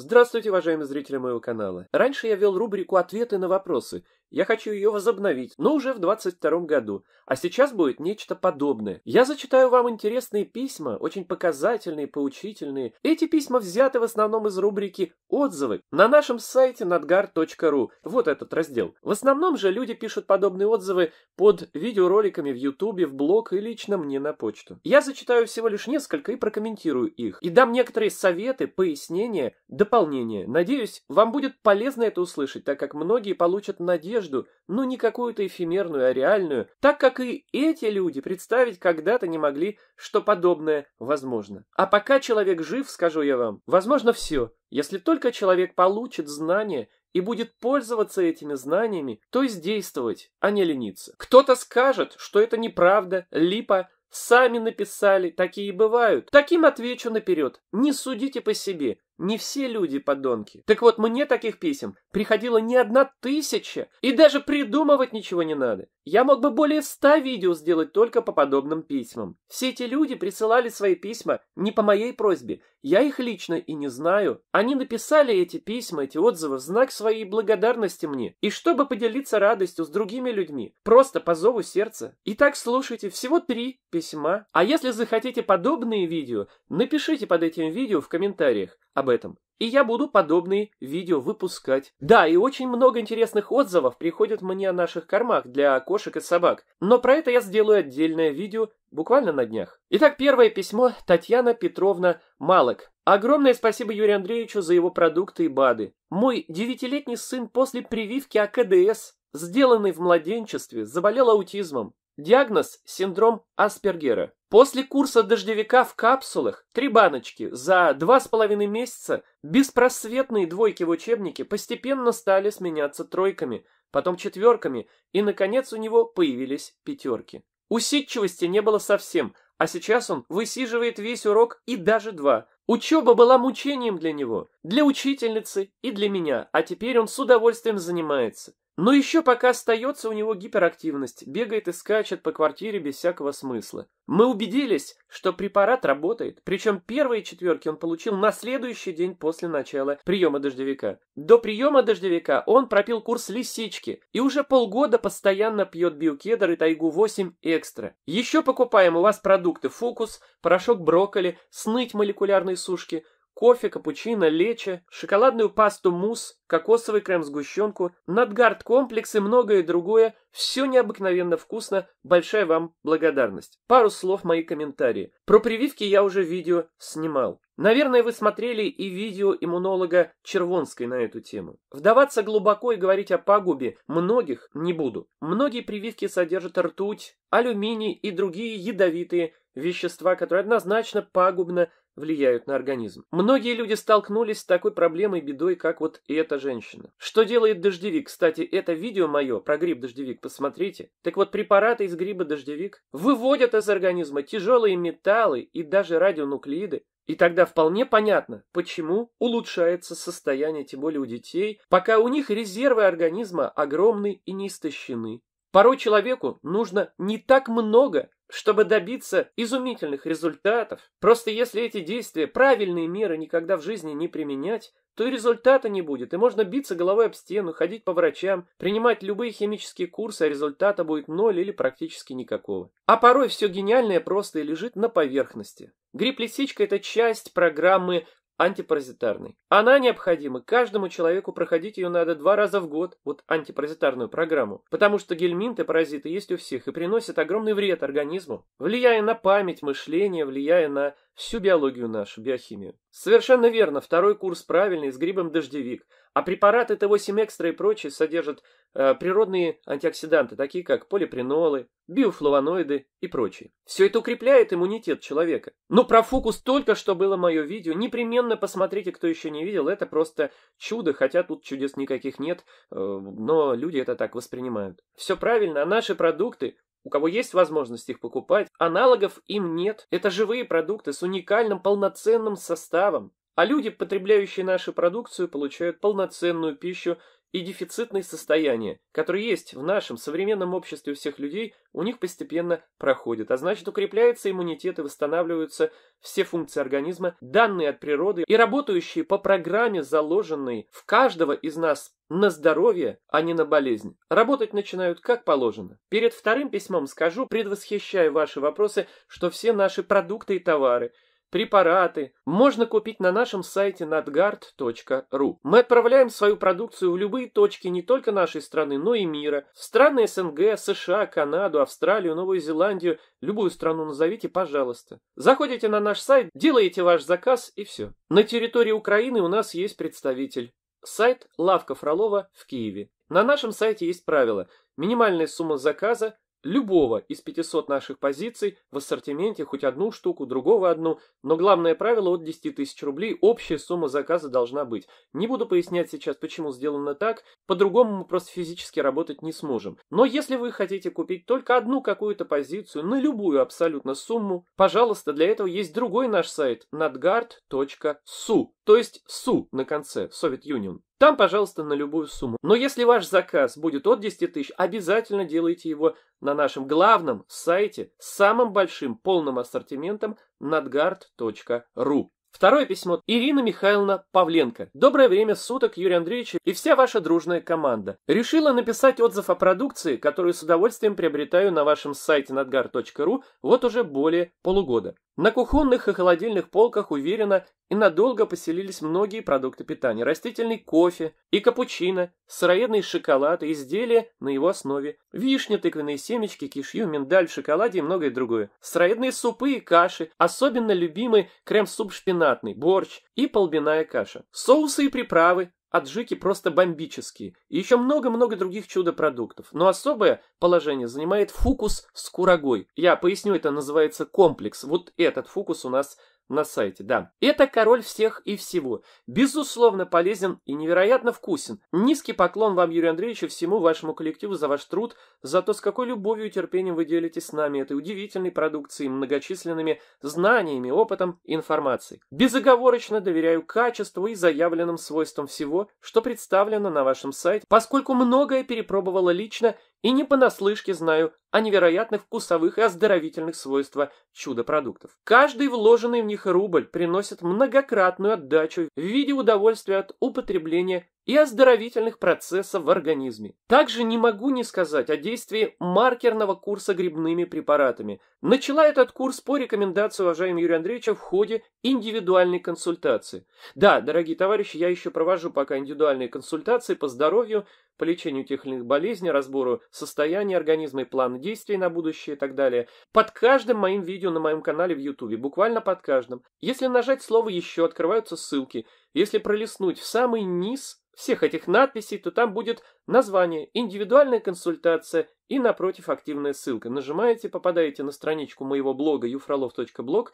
Здравствуйте, уважаемые зрители моего канала. Раньше я вел рубрику «Ответы на вопросы», я хочу ее возобновить, но уже в 22 году, а сейчас будет нечто подобное. Я зачитаю вам интересные письма, очень показательные, поучительные. Эти письма взяты в основном из рубрики «Отзывы» на нашем сайте nadgar.ru, вот этот раздел. В основном же люди пишут подобные отзывы под видеороликами в Ютубе, в блог и лично мне на почту. Я зачитаю всего лишь несколько и прокомментирую их, и дам некоторые советы, пояснения, дополнения. Надеюсь, вам будет полезно это услышать, так как многие получат надежду надежду, но не какую-то эфемерную, а реальную, так как и эти люди представить когда-то не могли, что подобное возможно. А пока человек жив, скажу я вам, возможно все, если только человек получит знания и будет пользоваться этими знаниями, то есть действовать, а не лениться. Кто-то скажет, что это неправда, липа, сами написали, такие бывают. Таким отвечу наперед, не судите по себе, не все люди подонки. Так вот, мне таких писем приходило не одна тысяча, и даже придумывать ничего не надо. Я мог бы более ста видео сделать только по подобным письмам. Все эти люди присылали свои письма не по моей просьбе. Я их лично и не знаю. Они написали эти письма, эти отзывы в знак своей благодарности мне. И чтобы поделиться радостью с другими людьми. Просто по зову сердца. Итак, слушайте, всего три письма. А если захотите подобные видео, напишите под этим видео в комментариях. Об этом. И я буду подобные видео выпускать. Да, и очень много интересных отзывов приходят мне о наших кормах для кошек и собак. Но про это я сделаю отдельное видео буквально на днях. Итак, первое письмо Татьяна Петровна Малок. Огромное спасибо Юрию Андреевичу за его продукты и БАДы. Мой девятилетний сын после прививки АКДС, сделанный в младенчестве, заболел аутизмом. Диагноз – синдром Аспергера. После курса дождевика в капсулах, три баночки, за два с половиной месяца беспросветные двойки в учебнике постепенно стали сменяться тройками, потом четверками, и, наконец, у него появились пятерки. Усидчивости не было совсем, а сейчас он высиживает весь урок и даже два. Учеба была мучением для него, для учительницы и для меня, а теперь он с удовольствием занимается. Но еще пока остается у него гиперактивность, бегает и скачет по квартире без всякого смысла. Мы убедились, что препарат работает, причем первые четверки он получил на следующий день после начала приема дождевика. До приема дождевика он пропил курс лисички и уже полгода постоянно пьет биокедр и тайгу-8 экстра. Еще покупаем у вас продукты фокус, порошок брокколи, сныть молекулярной сушки – кофе, капучино, лече, шоколадную пасту мусс, кокосовый крем-сгущенку, надгард комплекс и многое другое. Все необыкновенно вкусно. Большая вам благодарность. Пару слов мои комментарии. Про прививки я уже видео снимал. Наверное, вы смотрели и видео иммунолога Червонской на эту тему. Вдаваться глубоко и говорить о пагубе многих не буду. Многие прививки содержат ртуть, алюминий и другие ядовитые вещества, которые однозначно пагубно влияют на организм. Многие люди столкнулись с такой проблемой бедой, как вот эта женщина. Что делает дождевик? Кстати, это видео мое про гриб-дождевик, посмотрите. Так вот, препараты из гриба дождевик выводят из организма тяжелые металлы и даже радионуклиды, и тогда вполне понятно, почему улучшается состояние, тем более у детей, пока у них резервы организма огромны и не истощены. Порой человеку нужно не так много, чтобы добиться изумительных результатов. Просто если эти действия, правильные меры никогда в жизни не применять, то и результата не будет, и можно биться головой об стену, ходить по врачам, принимать любые химические курсы, а результата будет ноль или практически никакого. А порой все гениальное просто и лежит на поверхности. Гриб-лисичка – это часть программы антипаразитарной. Она необходима. Каждому человеку проходить ее надо два раза в год, вот антипаразитарную программу. Потому что гельминты, паразиты есть у всех и приносят огромный вред организму, влияя на память, мышление, влияя на Всю биологию нашу, биохимию. Совершенно верно, второй курс правильный, с грибом дождевик. А препараты Т8 экстра и прочие содержат э, природные антиоксиданты, такие как полипринолы, биофлавоноиды и прочие. Все это укрепляет иммунитет человека. Но про фукус только что было мое видео. Непременно посмотрите, кто еще не видел. Это просто чудо, хотя тут чудес никаких нет, э, но люди это так воспринимают. Все правильно, а наши продукты у кого есть возможность их покупать, аналогов им нет. Это живые продукты с уникальным полноценным составом. А люди, потребляющие нашу продукцию, получают полноценную пищу и дефицитные состояния, которые есть в нашем современном обществе у всех людей, у них постепенно проходят, а значит укрепляется иммунитет и восстанавливаются все функции организма, данные от природы и работающие по программе, заложенной в каждого из нас на здоровье, а не на болезнь. Работать начинают как положено. Перед вторым письмом скажу, предвосхищая ваши вопросы, что все наши продукты и товары – препараты можно купить на нашем сайте nadgard.ru. Мы отправляем свою продукцию в любые точки не только нашей страны, но и мира. В страны СНГ, США, Канаду, Австралию, Новую Зеландию, любую страну назовите, пожалуйста. Заходите на наш сайт, делаете ваш заказ и все. На территории Украины у нас есть представитель. Сайт «Лавка Фролова» в Киеве. На нашем сайте есть правило. Минимальная сумма заказа любого из 500 наших позиций в ассортименте, хоть одну штуку, другого одну, но главное правило от 10 тысяч рублей общая сумма заказа должна быть. Не буду пояснять сейчас, почему сделано так, по-другому мы просто физически работать не сможем. Но если вы хотите купить только одну какую-то позицию на любую абсолютно сумму, пожалуйста, для этого есть другой наш сайт nadgard.su, то есть su на конце, Совет Юнион. Там, пожалуйста, на любую сумму. Но если ваш заказ будет от 10 тысяч, обязательно делайте его на нашем главном сайте с самым большим полным ассортиментом надгард.ру. Второе письмо. Ирина Михайловна Павленко. Доброе время суток, Юрий Андреевич и вся ваша дружная команда. Решила написать отзыв о продукции, которую с удовольствием приобретаю на вашем сайте nadgar.ru вот уже более полугода. На кухонных и холодильных полках уверенно и надолго поселились многие продукты питания. Растительный кофе и капучино, сыроедный шоколад и изделия на его основе. Вишня, тыквенные семечки, кишью, миндаль в шоколаде и многое другое. Сыроедные супы и каши, особенно любимый крем-суп шпинатный, борщ и полбиная каша. Соусы и приправы, аджики просто бомбические. И еще много-много других чудо-продуктов. Но особое положение занимает фукус с курагой. Я поясню, это называется комплекс. Вот этот фукус у нас на сайте, да. Это король всех и всего. Безусловно полезен и невероятно вкусен. Низкий поклон вам, Юрий Андреевич, и всему вашему коллективу за ваш труд, за то, с какой любовью и терпением вы делитесь с нами этой удивительной продукцией, многочисленными знаниями, опытом информацией. Безоговорочно доверяю качеству и заявленным свойствам всего, что представлено на вашем сайте, поскольку многое перепробовала лично и не понаслышке знаю о невероятных вкусовых и оздоровительных свойствах чудо-продуктов. Каждый вложенный в них рубль приносит многократную отдачу в виде удовольствия от употребления и оздоровительных процессов в организме. Также не могу не сказать о действии маркерного курса грибными препаратами. Начала этот курс по рекомендации уважаемого Юрия Андреевича в ходе индивидуальной консультации. Да, дорогие товарищи, я еще провожу пока индивидуальные консультации по здоровью, по лечению тех или иных болезней, разбору состояния организма и план действий на будущее и так далее. Под каждым моим видео на моем канале в YouTube, буквально под каждым. Если нажать слово «Еще», открываются ссылки – если пролистнуть в самый низ всех этих надписей, то там будет название «Индивидуальная консультация» и напротив активная ссылка. Нажимаете, попадаете на страничку моего блога ufrolov.blog,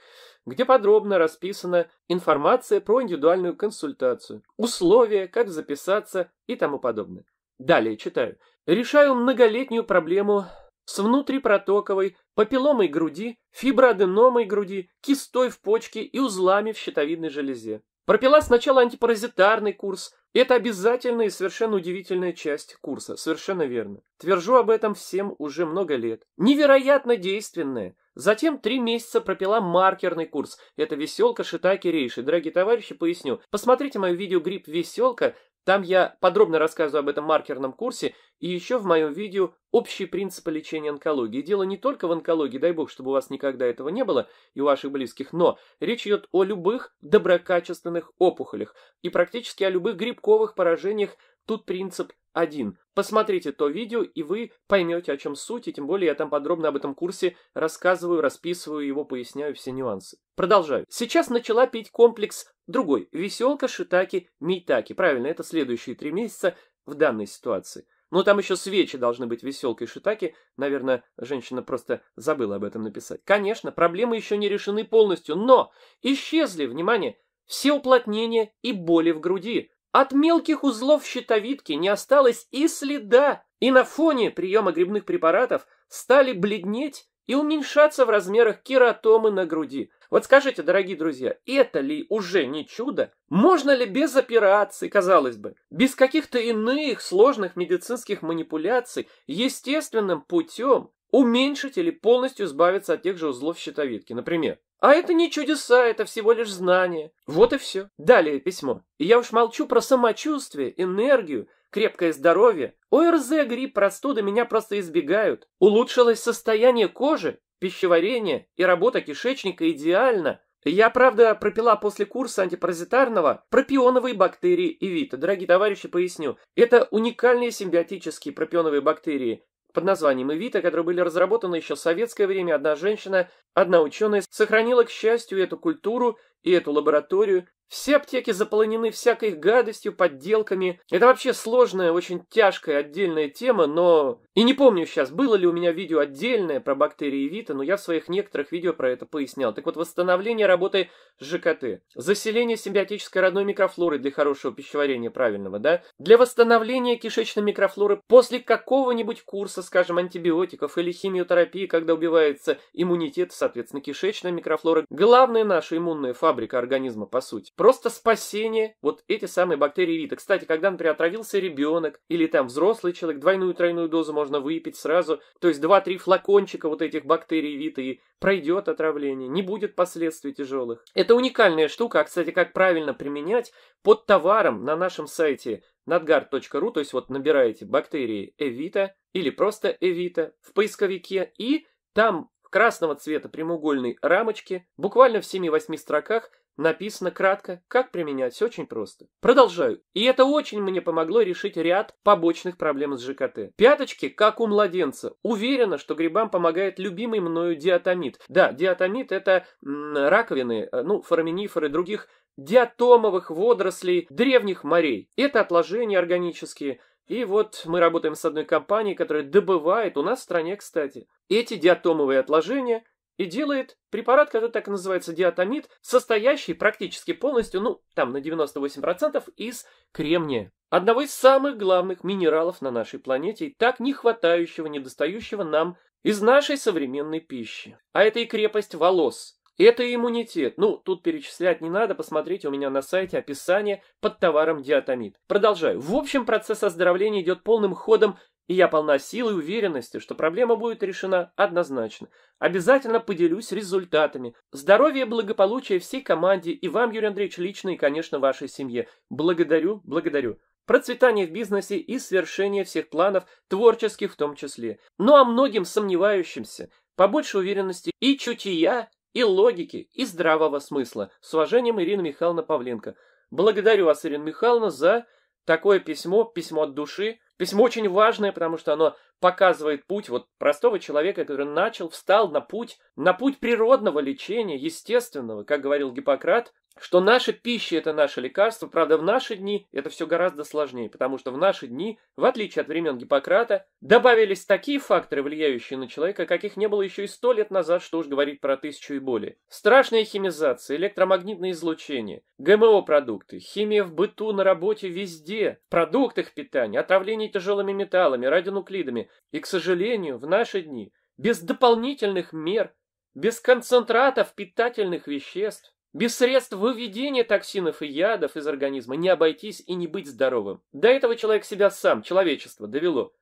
где подробно расписана информация про индивидуальную консультацию, условия, как записаться и тому подобное. Далее читаю. Решаю многолетнюю проблему с внутрипротоковой, папилломой груди, фиброаденомой груди, кистой в почке и узлами в щитовидной железе. Пропила сначала антипаразитарный курс. Это обязательная и совершенно удивительная часть курса. Совершенно верно. Твержу об этом всем уже много лет. Невероятно действенная. Затем три месяца пропила маркерный курс. Это веселка Шитаки Рейши. Дорогие товарищи, поясню. Посмотрите мое видео «Грипп веселка». Там я подробно рассказываю об этом маркерном курсе и еще в моем видео «Общие принципы лечения онкологии». Дело не только в онкологии, дай бог, чтобы у вас никогда этого не было и у ваших близких, но речь идет о любых доброкачественных опухолях и практически о любых грибковых поражениях Тут принцип один. Посмотрите то видео, и вы поймете, о чем суть, и тем более я там подробно об этом курсе рассказываю, расписываю его, поясняю все нюансы. Продолжаю. Сейчас начала пить комплекс другой. Веселка, шитаки, мейтаки. Правильно, это следующие три месяца в данной ситуации. Но там еще свечи должны быть веселка и шитаки. Наверное, женщина просто забыла об этом написать. Конечно, проблемы еще не решены полностью, но исчезли, внимание, все уплотнения и боли в груди. От мелких узлов щитовидки не осталось и следа, и на фоне приема грибных препаратов стали бледнеть и уменьшаться в размерах кератомы на груди. Вот скажите, дорогие друзья, это ли уже не чудо? Можно ли без операции, казалось бы, без каких-то иных сложных медицинских манипуляций, естественным путем уменьшить или полностью избавиться от тех же узлов щитовидки, например? А это не чудеса, это всего лишь знание. Вот и все. Далее письмо. И я уж молчу про самочувствие, энергию, крепкое здоровье. ОРЗ, грипп, простуды меня просто избегают. Улучшилось состояние кожи, пищеварение и работа кишечника идеально. Я, правда, пропила после курса антипаразитарного пропионовые бактерии и вита. Дорогие товарищи, поясню. Это уникальные симбиотические пропионовые бактерии под названием Эвита, которые были разработаны еще в советское время, одна женщина, одна ученая сохранила, к счастью, эту культуру и эту лабораторию все аптеки заполнены всякой гадостью, подделками. Это вообще сложная, очень тяжкая отдельная тема, но... И не помню сейчас, было ли у меня видео отдельное про бактерии Вита, но я в своих некоторых видео про это пояснял. Так вот, восстановление работы ЖКТ, заселение симбиотической родной микрофлоры для хорошего пищеварения правильного, да? Для восстановления кишечной микрофлоры после какого-нибудь курса, скажем, антибиотиков или химиотерапии, когда убивается иммунитет, соответственно, кишечная микрофлора. Главная наша иммунная фабрика организма, по сути. Просто спасение вот эти самые бактерии рита. Кстати, когда, например, отравился ребенок или там взрослый человек, двойную-тройную дозу можно выпить сразу. То есть 2-3 флакончика вот этих бактерий рита и пройдет отравление, не будет последствий тяжелых. Это уникальная штука, а, кстати, как правильно применять под товаром на нашем сайте nadgard.ru, то есть вот набираете бактерии Эвита или просто Эвита в поисковике и там красного цвета прямоугольной рамочки, буквально в 7-8 строках Написано кратко, как применять, все очень просто. Продолжаю. И это очень мне помогло решить ряд побочных проблем с ЖКТ. Пяточки, как у младенца. Уверена, что грибам помогает любимый мною диатомит. Да, диатомит это раковины, э, ну, фораминиферы, других диатомовых водорослей древних морей. Это отложения органические, и вот мы работаем с одной компанией, которая добывает у нас в стране, кстати, эти диатомовые отложения и делает препарат, который так и называется диатомид, состоящий практически полностью, ну, там на 98% из кремния. Одного из самых главных минералов на нашей планете и так не хватающего, недостающего нам из нашей современной пищи. А это и крепость волос, это иммунитет. Ну, тут перечислять не надо, посмотрите у меня на сайте описание под товаром диатомид. Продолжаю. В общем, процесс оздоровления идет полным ходом и я полна силы и уверенности, что проблема будет решена однозначно. Обязательно поделюсь результатами. Здоровья и благополучия всей команде и вам, Юрий Андреевич, лично и, конечно, вашей семье. Благодарю, благодарю. Процветание в бизнесе и свершение всех планов, творческих в том числе. Ну а многим сомневающимся, побольше уверенности и чутья, и логики, и здравого смысла. С уважением, Ирина Михайловна Павленко. Благодарю вас, Ирина Михайловна, за такое письмо, письмо от души. Письмо очень важное, потому что оно показывает путь вот простого человека, который начал, встал на путь, на путь природного лечения, естественного, как говорил Гиппократ, что наша пища – это наше лекарство. Правда, в наши дни это все гораздо сложнее, потому что в наши дни, в отличие от времен Гиппократа, добавились такие факторы, влияющие на человека, каких не было еще и сто лет назад, что уж говорить про тысячу и более. Страшная химизация, электромагнитное излучение, ГМО-продукты, химия в быту, на работе, везде, в продуктах питания, отравление тяжелыми металлами, радионуклидами, и, к сожалению, в наши дни без дополнительных мер, без концентратов питательных веществ, без средств выведения токсинов и ядов из организма не обойтись и не быть здоровым. До этого человек себя сам, человечество, довело.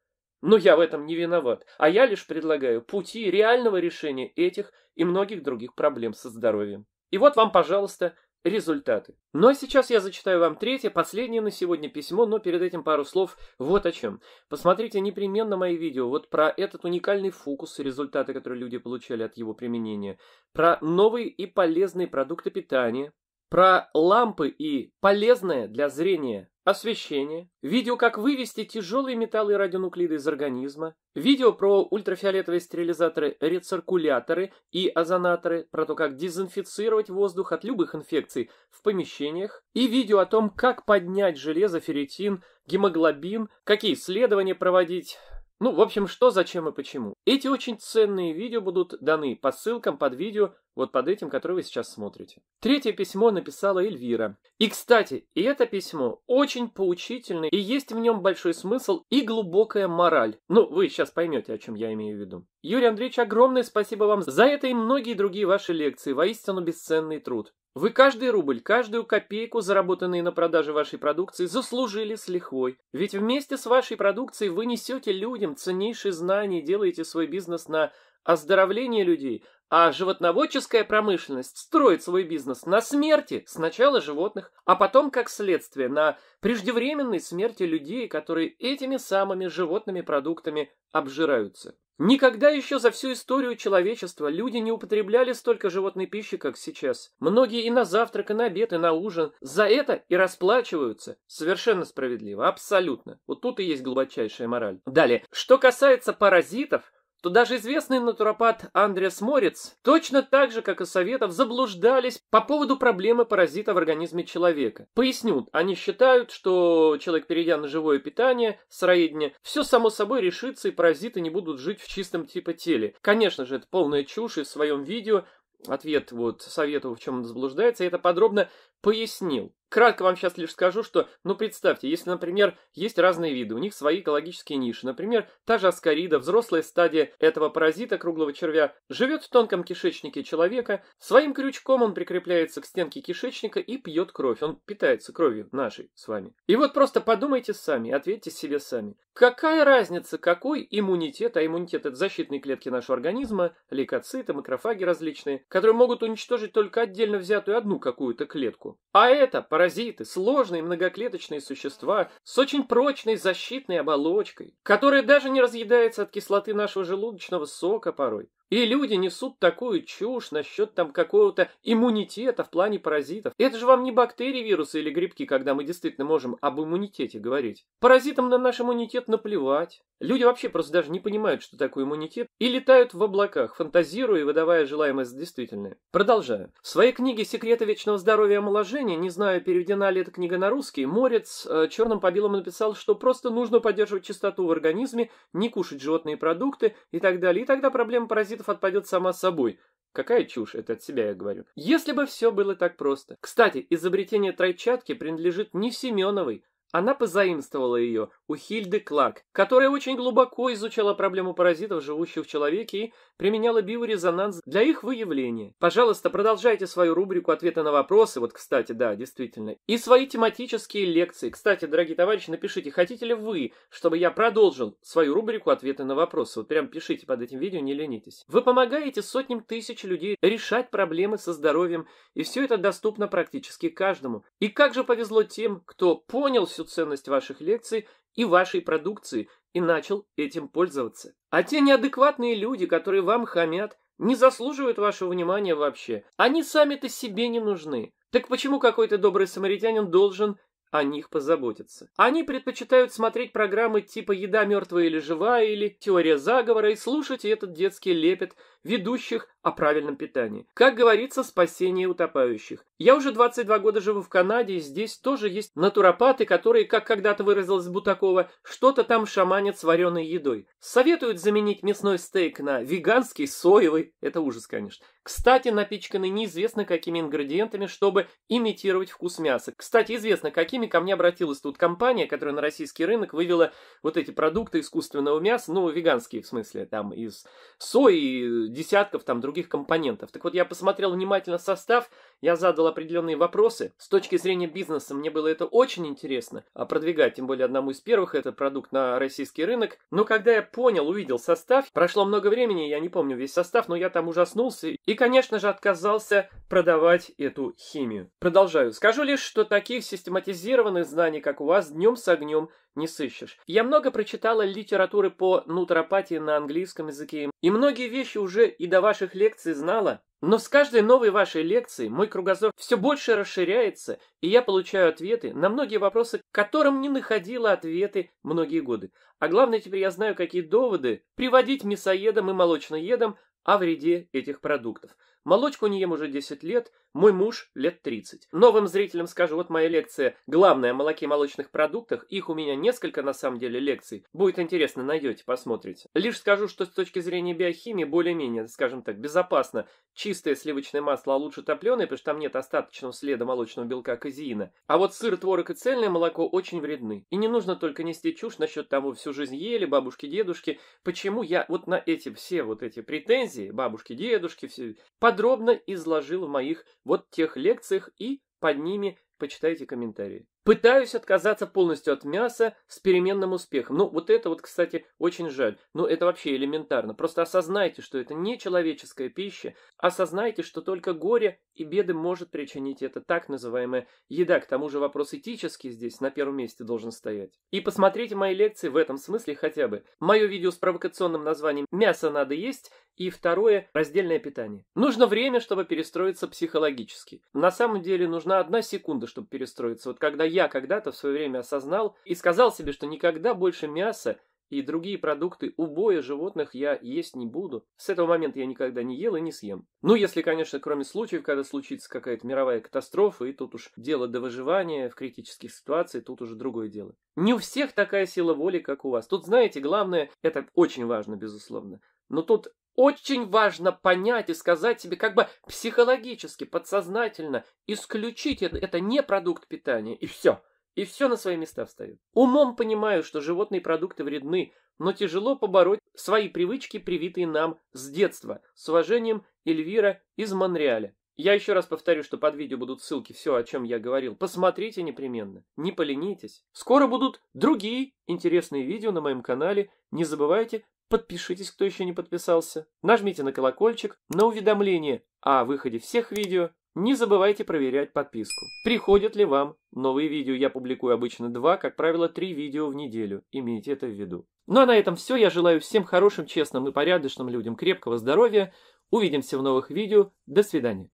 Но я в этом не виноват, а я лишь предлагаю пути реального решения этих и многих других проблем со здоровьем. И вот вам, пожалуйста, результаты. Ну а сейчас я зачитаю вам третье, последнее на сегодня письмо, но перед этим пару слов вот о чем. Посмотрите непременно мои видео вот про этот уникальный фокус, и результаты, которые люди получали от его применения, про новые и полезные продукты питания, про лампы и полезное для зрения освещение, видео, как вывести тяжелые металлы и радионуклиды из организма, видео про ультрафиолетовые стерилизаторы, рециркуляторы и озонаторы, про то, как дезинфицировать воздух от любых инфекций в помещениях, и видео о том, как поднять железо, ферритин, гемоглобин, какие исследования проводить, ну, в общем, что, зачем и почему. Эти очень ценные видео будут даны по ссылкам под видео вот под этим, который вы сейчас смотрите. Третье письмо написала Эльвира. И, кстати, и это письмо очень поучительное, и есть в нем большой смысл и глубокая мораль. Ну, вы сейчас поймете, о чем я имею в виду. Юрий Андреевич, огромное спасибо вам за это и многие другие ваши лекции, воистину бесценный труд. Вы каждый рубль, каждую копейку, заработанные на продаже вашей продукции, заслужили с лихвой. Ведь вместе с вашей продукцией вы несете людям ценнейшие знания, делаете свой бизнес на оздоровление людей, а животноводческая промышленность строит свой бизнес на смерти сначала животных, а потом, как следствие, на преждевременной смерти людей, которые этими самыми животными продуктами обжираются. Никогда еще за всю историю человечества люди не употребляли столько животной пищи, как сейчас. Многие и на завтрак, и на обед, и на ужин. За это и расплачиваются. Совершенно справедливо, абсолютно. Вот тут и есть глубочайшая мораль. Далее, что касается паразитов, то даже известный натуропат Андреас Морец точно так же, как и Советов, заблуждались по поводу проблемы паразита в организме человека. Поясню, они считают, что человек, перейдя на живое питание, сыроедение, все само собой решится и паразиты не будут жить в чистом типа теле. Конечно же, это полная чушь, и в своем видео ответ вот совету, в чем он заблуждается, я это подробно пояснил. Кратко вам сейчас лишь скажу, что, ну представьте, если, например, есть разные виды, у них свои экологические ниши. Например, та же аскарида, взрослая стадия этого паразита круглого червя, живет в тонком кишечнике человека, своим крючком он прикрепляется к стенке кишечника и пьет кровь, он питается кровью нашей с вами. И вот просто подумайте сами, ответьте себе сами. Какая разница, какой иммунитет, а иммунитет это защитные клетки нашего организма, лейкоциты, макрофаги различные, которые могут уничтожить только отдельно взятую одну какую-то клетку. А это паразит Паразиты – сложные многоклеточные существа с очень прочной защитной оболочкой, которая даже не разъедается от кислоты нашего желудочного сока порой. И люди несут такую чушь насчет там какого-то иммунитета в плане паразитов. Это же вам не бактерии, вирусы или грибки, когда мы действительно можем об иммунитете говорить. Паразитам на наш иммунитет наплевать. Люди вообще просто даже не понимают, что такое иммунитет, и летают в облаках, фантазируя и выдавая желаемое за действительное. Продолжаю. В своей книге «Секреты вечного здоровья и омоложения», не знаю, переведена ли эта книга на русский, Морец э, черным по белому написал, что просто нужно поддерживать чистоту в организме, не кушать животные продукты и так далее, и тогда проблема паразитов процентов отпадет сама собой. Какая чушь, это от себя я говорю. Если бы все было так просто. Кстати, изобретение тройчатки принадлежит не Семеновой, она позаимствовала ее у Хильды Клак, которая очень глубоко изучала проблему паразитов, живущих в человеке, и применяла биорезонанс для их выявления. Пожалуйста, продолжайте свою рубрику «Ответы на вопросы». Вот, кстати, да, действительно. И свои тематические лекции. Кстати, дорогие товарищи, напишите, хотите ли вы, чтобы я продолжил свою рубрику «Ответы на вопросы». Вот прям пишите под этим видео, не ленитесь. Вы помогаете сотням тысяч людей решать проблемы со здоровьем, и все это доступно практически каждому. И как же повезло тем, кто понял всю ценность ваших лекций и вашей продукции и начал этим пользоваться. А те неадекватные люди, которые вам хамят, не заслуживают вашего внимания вообще. Они сами-то себе не нужны. Так почему какой-то добрый самаритянин должен о них позаботиться. Они предпочитают смотреть программы типа «Еда мертвая или живая» или «Теория заговора» и слушать этот детский лепет – ведущих о правильном питании. Как говорится, спасение утопающих. Я уже 22 года живу в Канаде, и здесь тоже есть натуропаты, которые, как когда-то выразилась Бутакова, что-то там шаманят с вареной едой. Советуют заменить мясной стейк на веганский, соевый, это ужас, конечно. Кстати, напичканы неизвестно какими ингредиентами, чтобы имитировать вкус мяса. Кстати, известно, какими ко мне обратилась тут компания, которая на российский рынок вывела вот эти продукты искусственного мяса, ну, веганские в смысле, там из сои, десятков там других компонентов. Так вот, я посмотрел внимательно состав, я задал определенные вопросы. С точки зрения бизнеса мне было это очень интересно а продвигать, тем более одному из первых этот продукт на российский рынок. Но когда я понял, увидел состав, прошло много времени, я не помню весь состав, но я там ужаснулся и, конечно же, отказался продавать эту химию. Продолжаю. Скажу лишь, что таких систематизированных знаний, как у вас, днем с огнем не сыщешь. Я много прочитала литературы по нутропатии на английском языке, и многие вещи уже и до ваших лекций знала, но с каждой новой вашей лекцией мой кругозор все больше расширяется, и я получаю ответы на многие вопросы, которым не находила ответы многие годы. А главное, теперь я знаю, какие доводы приводить мясоедам и молочноедам о вреде этих продуктов. Молочку не ем уже 10 лет, мой муж лет 30. Новым зрителям скажу, вот моя лекция «Главное о молоке и молочных продуктах». Их у меня несколько, на самом деле, лекций. Будет интересно, найдете, посмотрите. Лишь скажу, что с точки зрения биохимии более-менее, скажем так, безопасно. Чистое сливочное масло, а лучше топленое, потому что там нет остаточного следа молочного белка казеина. А вот сыр, творог и цельное молоко очень вредны. И не нужно только нести чушь насчет того, всю жизнь ели бабушки-дедушки. Почему я вот на эти все вот эти претензии, бабушки-дедушки, все... Под подробно изложил в моих вот тех лекциях и под ними почитайте комментарии. Пытаюсь отказаться полностью от мяса с переменным успехом. Ну, вот это вот, кстати, очень жаль. Ну, это вообще элементарно. Просто осознайте, что это не человеческая пища. Осознайте, что только горе и беды может причинить это так называемая еда. К тому же вопрос этический здесь на первом месте должен стоять. И посмотрите мои лекции в этом смысле хотя бы. Мое видео с провокационным названием «Мясо надо есть» и второе – раздельное питание. Нужно время, чтобы перестроиться психологически. На самом деле нужна одна секунда, чтобы перестроиться. Вот когда я когда-то в свое время осознал и сказал себе, что никогда больше мяса и другие продукты убоя животных я есть не буду. С этого момента я никогда не ел и не съем. Ну, если, конечно, кроме случаев, когда случится какая-то мировая катастрофа, и тут уж дело до выживания в критических ситуациях, тут уже другое дело. Не у всех такая сила воли, как у вас. Тут, знаете, главное, это очень важно, безусловно, но тут очень важно понять и сказать себе как бы психологически, подсознательно, исключить это, это не продукт питания, и все. И все на свои места встает. Умом понимаю, что животные продукты вредны, но тяжело побороть свои привычки, привитые нам с детства. С уважением, Эльвира из Монреаля. Я еще раз повторю, что под видео будут ссылки, все, о чем я говорил. Посмотрите непременно, не поленитесь. Скоро будут другие интересные видео на моем канале. Не забывайте Подпишитесь, кто еще не подписался. Нажмите на колокольчик, на уведомление а о выходе всех видео. Не забывайте проверять подписку. Приходят ли вам новые видео? Я публикую обычно два, как правило, три видео в неделю. Имейте это в виду. Ну а на этом все. Я желаю всем хорошим, честным и порядочным людям крепкого здоровья. Увидимся в новых видео. До свидания.